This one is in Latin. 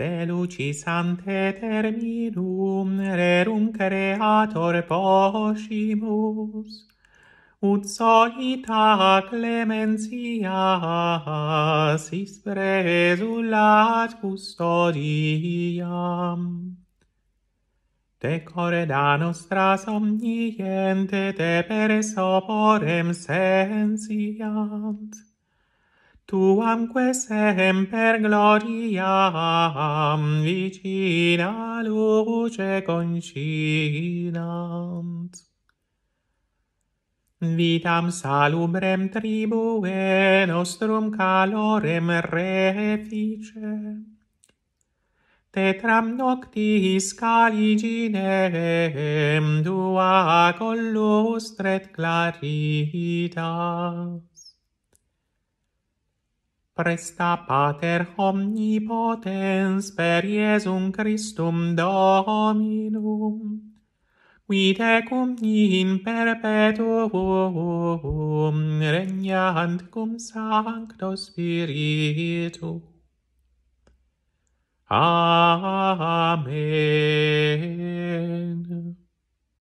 Te lucis ante terminum rerum creator posimus, ut solita clemencia sis presulat custodiam. De core da nostra somniente te per soporem sensiant, tuamque semper gloriam vicina luce concinant. Vitam salubrem tribue nostrum calorem refice, tetram noctis caliginem dua collustret claritas. Presta pater omnipotens per Iesum Christum Dominum. Vite cum in perpetuum regnant cum sancto spiritu. Amen.